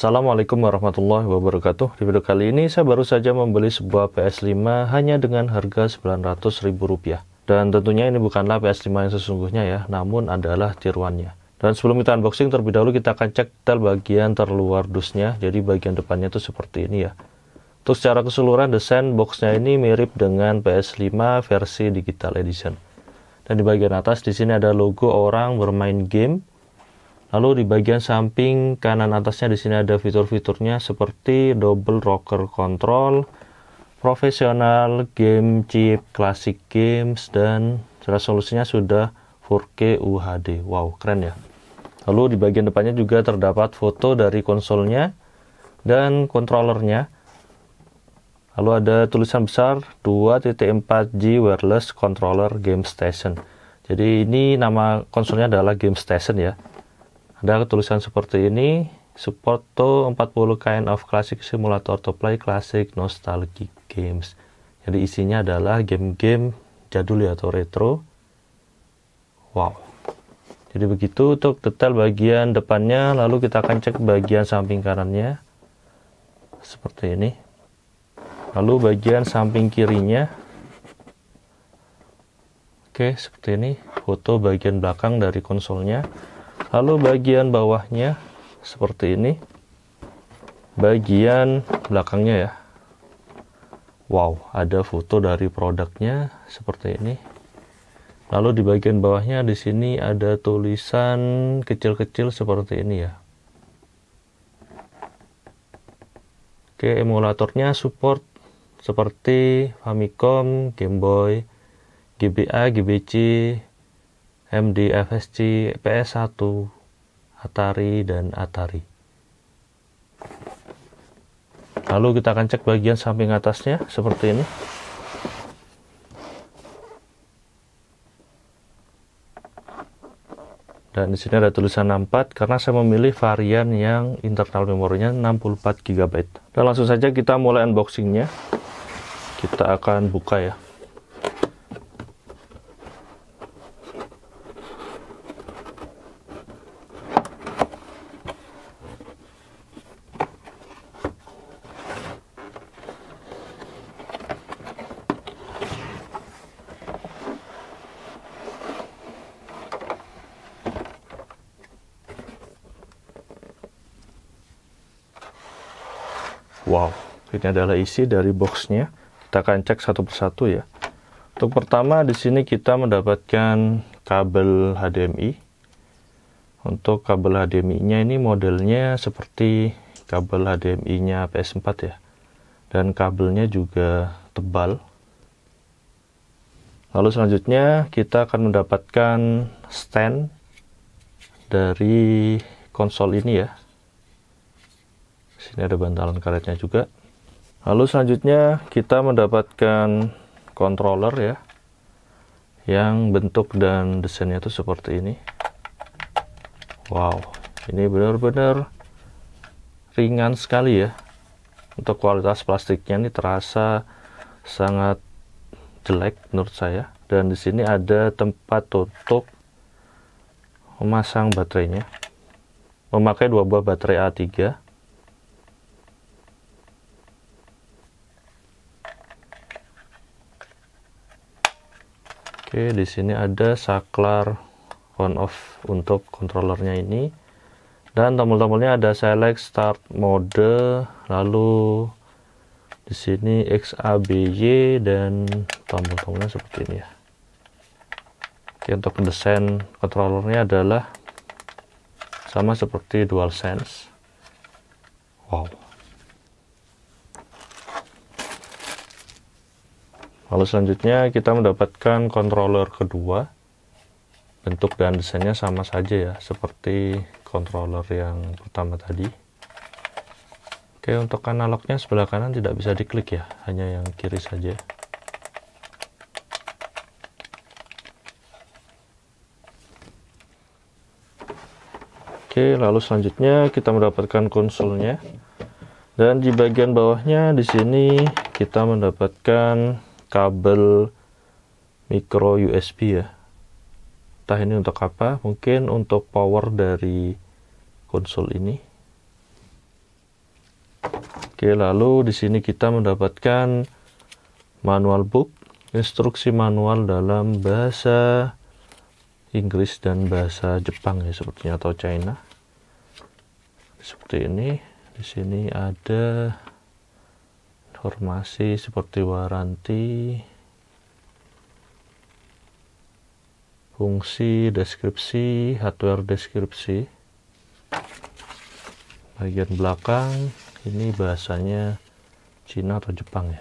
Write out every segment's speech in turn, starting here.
Assalamualaikum warahmatullahi wabarakatuh Di video kali ini saya baru saja membeli sebuah PS5 hanya dengan harga Rp900.000 Dan tentunya ini bukanlah PS5 yang sesungguhnya ya, namun adalah tiruannya Dan sebelum kita unboxing terlebih dahulu kita akan cek detail bagian terluar dusnya Jadi bagian depannya itu seperti ini ya Untuk secara keseluruhan desain boxnya ini mirip dengan PS5 versi Digital Edition Dan di bagian atas di sini ada logo orang bermain game Lalu di bagian samping kanan atasnya di sini ada fitur-fiturnya seperti double rocker control, profesional game chip, classic games dan resolusinya sudah 4K UHD. Wow, keren ya. Lalu di bagian depannya juga terdapat foto dari konsolnya dan kontrolernya. Lalu ada tulisan besar 2.4G Wireless Controller Game Station. Jadi ini nama konsolnya adalah Game Station ya. Ada tulisan seperti ini, support to 40 kind of classic simulator to play classic nostalgic games. Jadi isinya adalah game-game jadul ya atau retro. Wow. Jadi begitu untuk detail bagian depannya, lalu kita akan cek bagian samping kanannya. Seperti ini. Lalu bagian samping kirinya. Oke, seperti ini. Foto bagian belakang dari konsolnya lalu bagian bawahnya seperti ini bagian belakangnya ya wow ada foto dari produknya seperti ini lalu di bagian bawahnya di sini ada tulisan kecil-kecil seperti ini ya oke emulatornya support seperti Famicom, Game Boy, GBA, GBC, MD FSC PS1 Atari dan Atari lalu kita akan cek bagian samping atasnya seperti ini dan di sini ada tulisan 64 karena saya memilih varian yang internal memorinya 64 GB. Dan langsung saja kita mulai unboxingnya. Kita akan buka ya. Wow, ini adalah isi dari boxnya. Kita akan cek satu persatu ya. Untuk pertama di sini kita mendapatkan kabel HDMI. Untuk kabel HDMI-nya ini modelnya seperti kabel HDMI-nya PS4 ya. Dan kabelnya juga tebal. Lalu selanjutnya kita akan mendapatkan stand dari konsol ini ya sini ada bantalan karetnya juga lalu selanjutnya kita mendapatkan controller ya yang bentuk dan desainnya itu seperti ini wow ini benar-benar ringan sekali ya untuk kualitas plastiknya ini terasa sangat jelek menurut saya dan di sini ada tempat tutup memasang baterainya memakai dua buah baterai A3 Oke, di sini ada saklar on off untuk kontrolernya ini. Dan tombol-tombolnya ada select start mode, lalu di sini X A B Y dan tombol-tombolnya seperti ini ya. Oke, untuk desain kontrolernya adalah sama seperti DualSense. Wow. Lalu selanjutnya kita mendapatkan controller kedua. Bentuk dan desainnya sama saja ya, seperti controller yang pertama tadi. Oke, untuk analognya sebelah kanan tidak bisa diklik ya, hanya yang kiri saja. Oke, lalu selanjutnya kita mendapatkan konsolnya. Dan di bagian bawahnya di sini kita mendapatkan kabel micro USB ya entah ini untuk apa mungkin untuk power dari konsol ini oke lalu di sini kita mendapatkan manual book instruksi manual dalam bahasa Inggris dan bahasa Jepang ya sepertinya atau China seperti ini di sini ada informasi seperti waranti, fungsi deskripsi, hardware deskripsi. Bagian belakang ini bahasanya Cina atau Jepang ya.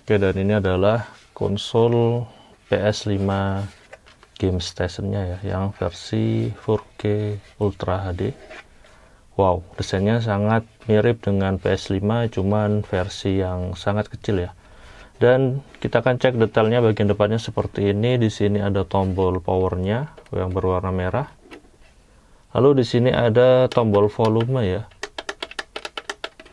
Oke, dan ini adalah konsol PS5 Game stationnya ya, yang versi 4K Ultra HD. Wow, desainnya sangat mirip dengan PS5, cuman versi yang sangat kecil ya. Dan kita akan cek detailnya bagian depannya seperti ini. Di sini ada tombol powernya yang berwarna merah. Lalu di sini ada tombol volume ya.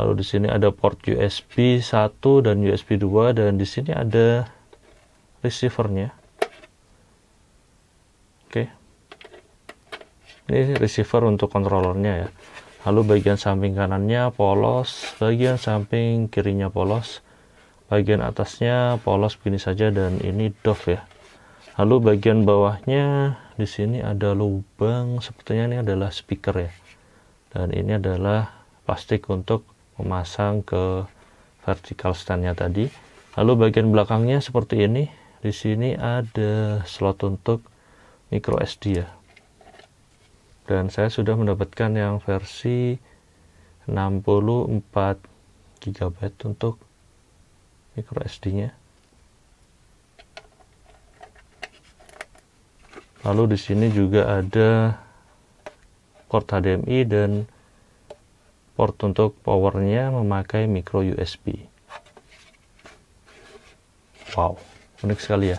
Lalu di sini ada port USB 1 dan USB 2 dan di sini ada receivernya. Oke. Ini receiver untuk kontrolernya ya lalu bagian samping kanannya polos bagian samping kirinya polos bagian atasnya polos begini saja dan ini doff ya lalu bagian bawahnya di sini ada lubang sepertinya ini adalah speaker ya dan ini adalah plastik untuk memasang ke vertical standnya tadi lalu bagian belakangnya seperti ini di sini ada slot untuk micro SD ya dan saya sudah mendapatkan yang versi 64 GB untuk micro SD-nya. Lalu di sini juga ada port HDMI dan port untuk powernya memakai micro USB. Wow, unik sekali ya.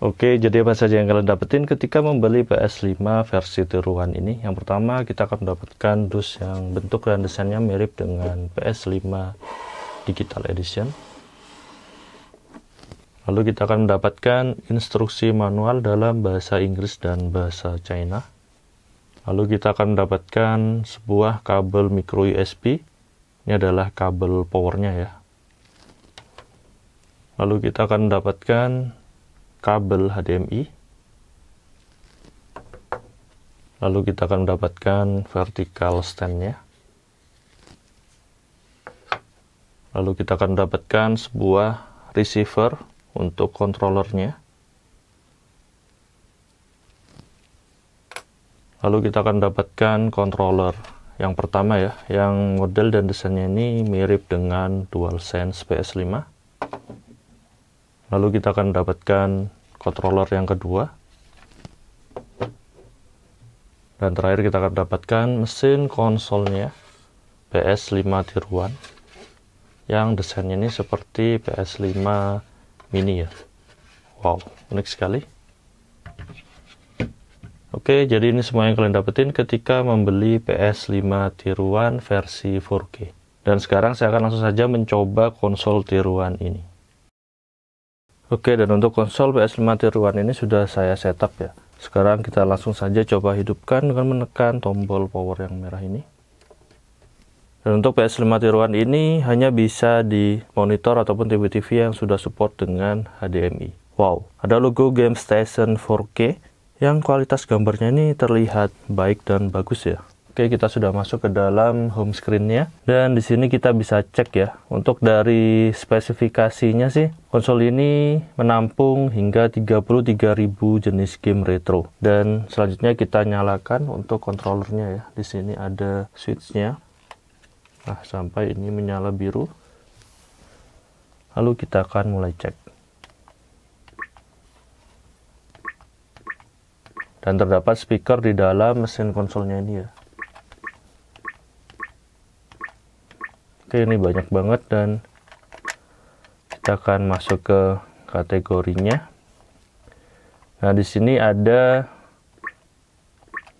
Oke, jadi apa saja yang kalian dapetin ketika membeli PS5 versi tiruan ini? Yang pertama, kita akan mendapatkan dus yang bentuk dan desainnya mirip dengan PS5 Digital Edition. Lalu kita akan mendapatkan instruksi manual dalam bahasa Inggris dan bahasa China. Lalu kita akan mendapatkan sebuah kabel micro USB. Ini adalah kabel powernya ya. Lalu kita akan mendapatkan kabel HDMI lalu kita akan mendapatkan vertical standnya lalu kita akan mendapatkan sebuah receiver untuk kontrolernya, lalu kita akan mendapatkan controller yang pertama ya yang model dan desainnya ini mirip dengan DualSense PS5 lalu kita akan mendapatkan controller yang kedua dan terakhir kita akan mendapatkan mesin konsolnya PS5 tiruan yang desainnya ini seperti PS5 mini ya wow unik sekali oke jadi ini semua yang kalian dapetin ketika membeli PS5 tiruan versi 4K dan sekarang saya akan langsung saja mencoba konsol tiruan ini Oke, dan untuk konsol PS5 tiruan ini sudah saya setup ya. Sekarang kita langsung saja coba hidupkan dengan menekan tombol power yang merah ini. Dan untuk PS5 tiruan ini hanya bisa di monitor ataupun TV-TV yang sudah support dengan HDMI. Wow, ada logo Game Station 4K yang kualitas gambarnya ini terlihat baik dan bagus ya. Oke, kita sudah masuk ke dalam home screen-nya. Dan di sini kita bisa cek ya. Untuk dari spesifikasinya sih, konsol ini menampung hingga 33.000 jenis game retro. Dan selanjutnya kita nyalakan untuk kontrolernya ya. Di sini ada switch-nya. Nah, sampai ini menyala biru. Lalu kita akan mulai cek. Dan terdapat speaker di dalam mesin konsolnya ini ya. oke ini banyak banget dan kita akan masuk ke kategorinya nah di sini ada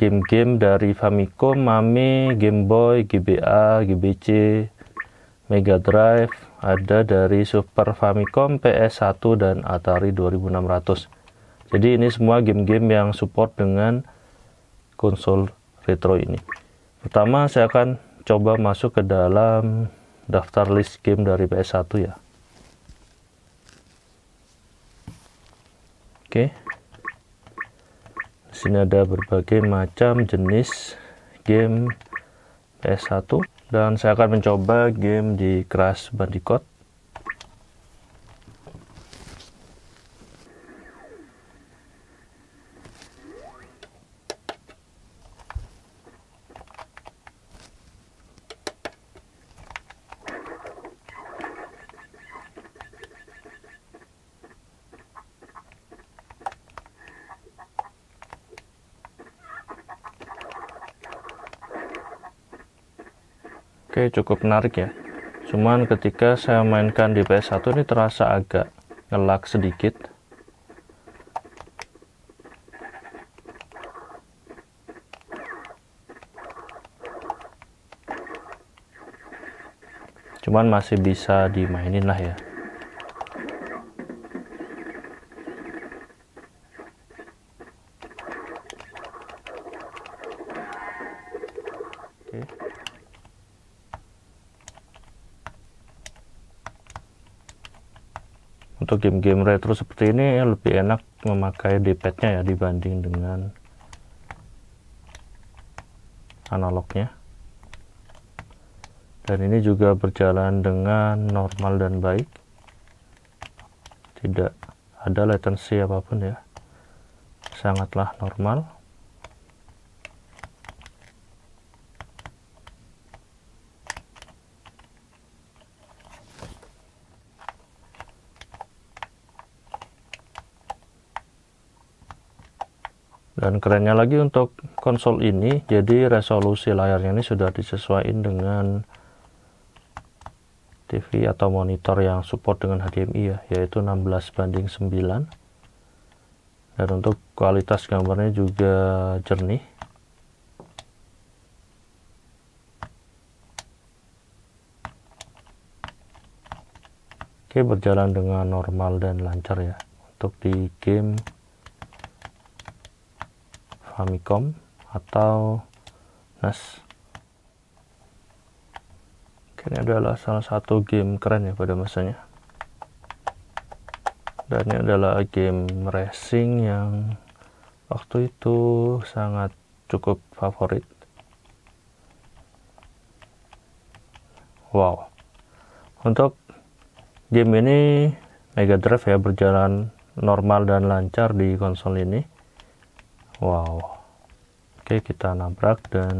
game-game dari Famicom, Mami, Game Boy, GBA, GBC, Mega Drive, ada dari Super Famicom, PS1 dan Atari 2600. Jadi ini semua game-game yang support dengan konsol retro ini. Pertama saya akan coba masuk ke dalam daftar list game dari PS1 ya. Oke. Di sini ada berbagai macam jenis game PS1 dan saya akan mencoba game di Crash Bandicoot okay, cukup menarik ya cuman ketika saya mainkan di PS1 ini terasa agak ngelak sedikit cuman masih bisa dimainin lah ya untuk game-game retro seperti ini ya, lebih enak memakai D-padnya ya dibanding dengan analognya dan ini juga berjalan dengan normal dan baik tidak ada latency apapun ya sangatlah normal dan kerennya lagi untuk konsol ini jadi resolusi layarnya ini sudah disesuaikan dengan TV atau monitor yang support dengan HDMI ya yaitu 16 banding 9 dan untuk kualitas gambarnya juga jernih Oke berjalan dengan normal dan lancar ya untuk di game Famicom atau NES. ini adalah salah satu game keren ya pada masanya. Dan ini adalah game racing yang waktu itu sangat cukup favorit. Wow. Untuk game ini Mega Drive ya berjalan normal dan lancar di konsol ini wow oke kita nabrak dan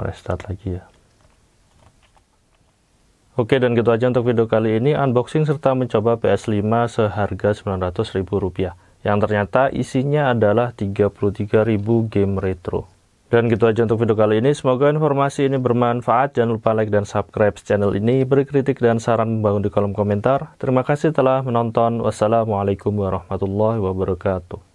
restart lagi ya Oke dan gitu aja untuk video kali ini unboxing serta mencoba PS5 seharga Rp900.000 yang ternyata isinya adalah 33.000 game retro. Dan gitu aja untuk video kali ini, semoga informasi ini bermanfaat. Jangan lupa like dan subscribe channel ini, beri kritik dan saran membangun di kolom komentar. Terima kasih telah menonton. Wassalamualaikum warahmatullahi wabarakatuh.